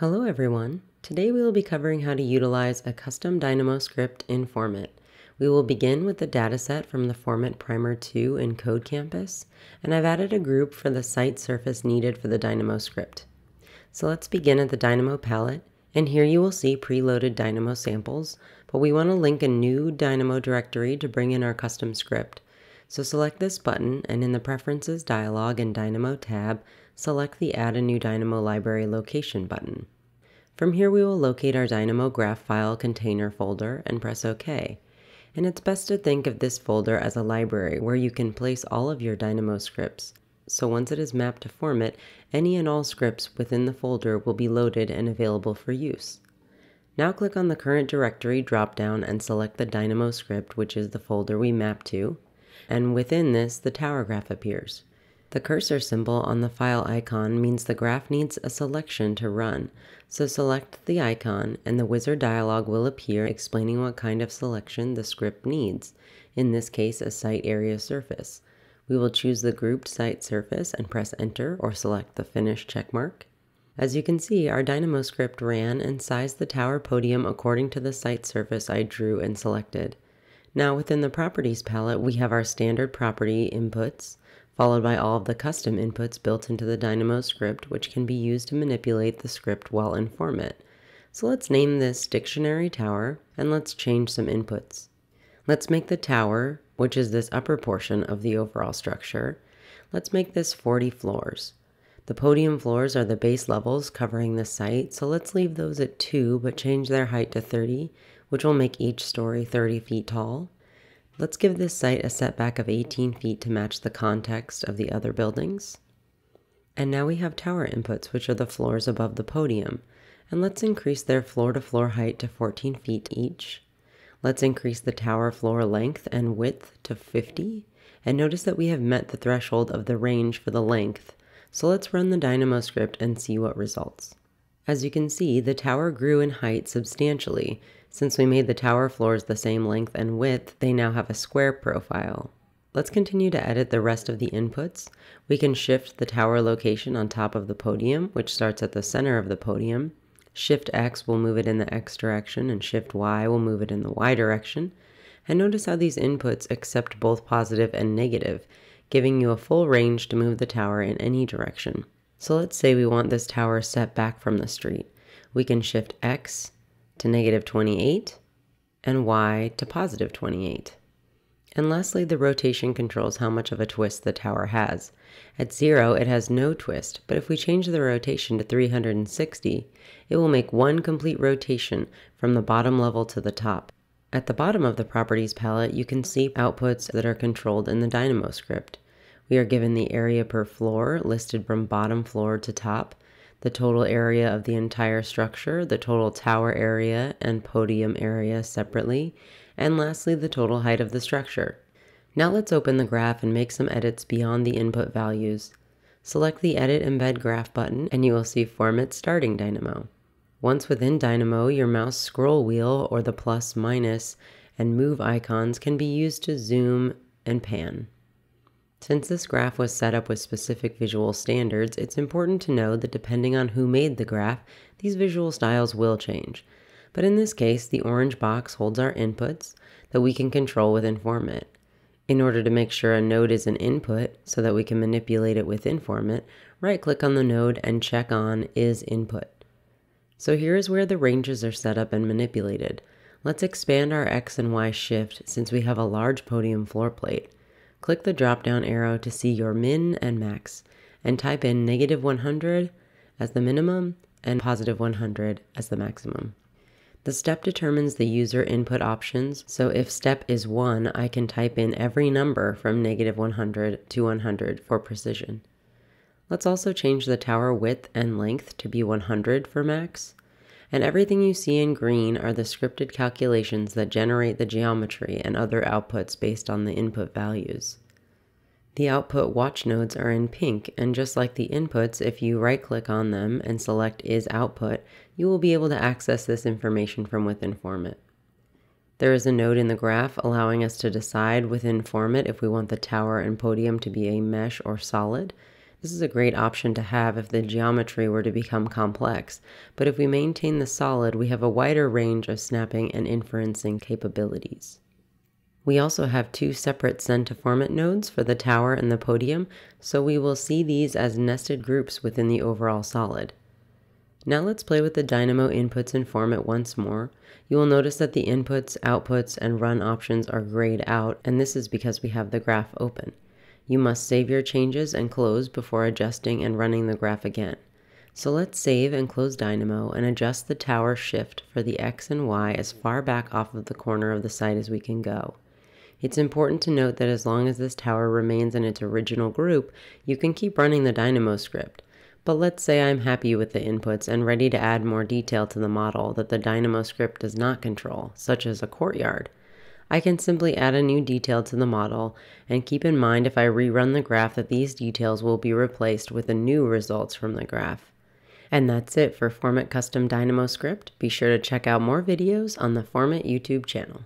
Hello everyone. Today we will be covering how to utilize a custom Dynamo script in Formit. We will begin with the dataset from the Formit Primer 2 in Code Campus, and I've added a group for the site surface needed for the Dynamo script. So let's begin at the Dynamo palette, and here you will see preloaded Dynamo samples, but we want to link a new Dynamo directory to bring in our custom script. So select this button and in the Preferences dialog and Dynamo tab, select the Add a new Dynamo Library Location button. From here we will locate our Dynamo graph file container folder and press OK. And it's best to think of this folder as a library where you can place all of your Dynamo scripts. So once it is mapped to Format, any and all scripts within the folder will be loaded and available for use. Now click on the current directory dropdown and select the Dynamo script, which is the folder we mapped to, and within this, the tower graph appears. The cursor symbol on the file icon means the graph needs a selection to run, so select the icon and the wizard dialog will appear explaining what kind of selection the script needs, in this case a site area surface. We will choose the grouped site surface and press enter or select the finish checkmark. As you can see, our Dynamo script ran and sized the tower podium according to the site surface I drew and selected. Now within the properties palette, we have our standard property inputs, followed by all of the custom inputs built into the Dynamo script, which can be used to manipulate the script while in format. So let's name this dictionary tower, and let's change some inputs. Let's make the tower, which is this upper portion of the overall structure, let's make this 40 floors. The podium floors are the base levels covering the site, so let's leave those at 2 but change their height to 30, which will make each story 30 feet tall. Let's give this site a setback of 18 feet to match the context of the other buildings. And now we have tower inputs, which are the floors above the podium, and let's increase their floor-to-floor -floor height to 14 feet each. Let's increase the tower floor length and width to 50, and notice that we have met the threshold of the range for the length, so let's run the Dynamo script and see what results. As you can see, the tower grew in height substantially. Since we made the tower floors the same length and width, they now have a square profile. Let's continue to edit the rest of the inputs. We can shift the tower location on top of the podium, which starts at the center of the podium. Shift X will move it in the X direction and Shift Y will move it in the Y direction. And notice how these inputs accept both positive and negative, giving you a full range to move the tower in any direction. So let's say we want this tower set back from the street. We can shift x to negative 28 and y to positive 28. And lastly, the rotation controls how much of a twist the tower has. At zero, it has no twist, but if we change the rotation to 360, it will make one complete rotation from the bottom level to the top, at the bottom of the properties palette, you can see outputs that are controlled in the Dynamo script. We are given the area per floor, listed from bottom floor to top, the total area of the entire structure, the total tower area and podium area separately, and lastly the total height of the structure. Now let's open the graph and make some edits beyond the input values. Select the Edit Embed Graph button and you will see Format Starting Dynamo. Once within Dynamo, your mouse scroll wheel or the plus minus and move icons can be used to zoom and pan. Since this graph was set up with specific visual standards, it's important to know that depending on who made the graph, these visual styles will change. But in this case, the orange box holds our inputs that we can control within Format. In order to make sure a node is an input so that we can manipulate it within Format, right-click on the node and check on Is Input. So here is where the ranges are set up and manipulated. Let's expand our X and Y shift since we have a large podium floor plate. Click the drop down arrow to see your min and max and type in negative 100 as the minimum and positive 100 as the maximum. The step determines the user input options, so if step is 1, I can type in every number from negative 100 to 100 for precision. Let's also change the tower width and length to be 100 for max. And everything you see in green are the scripted calculations that generate the geometry and other outputs based on the input values. The output watch nodes are in pink, and just like the inputs, if you right click on them and select Is Output, you will be able to access this information from within Format. There is a node in the graph allowing us to decide within Format if we want the tower and podium to be a mesh or solid, this is a great option to have if the geometry were to become complex, but if we maintain the solid, we have a wider range of snapping and inferencing capabilities. We also have two separate centiformate nodes for the tower and the podium, so we will see these as nested groups within the overall solid. Now let's play with the dynamo inputs and format once more. You will notice that the inputs, outputs, and run options are grayed out, and this is because we have the graph open. You must save your changes and close before adjusting and running the graph again. So let's save and close Dynamo and adjust the tower shift for the X and Y as far back off of the corner of the site as we can go. It's important to note that as long as this tower remains in its original group, you can keep running the Dynamo script. But let's say I'm happy with the inputs and ready to add more detail to the model that the Dynamo script does not control, such as a courtyard. I can simply add a new detail to the model, and keep in mind if I rerun the graph that these details will be replaced with the new results from the graph. And that's it for Format Custom Dynamo Script. Be sure to check out more videos on the Format YouTube channel.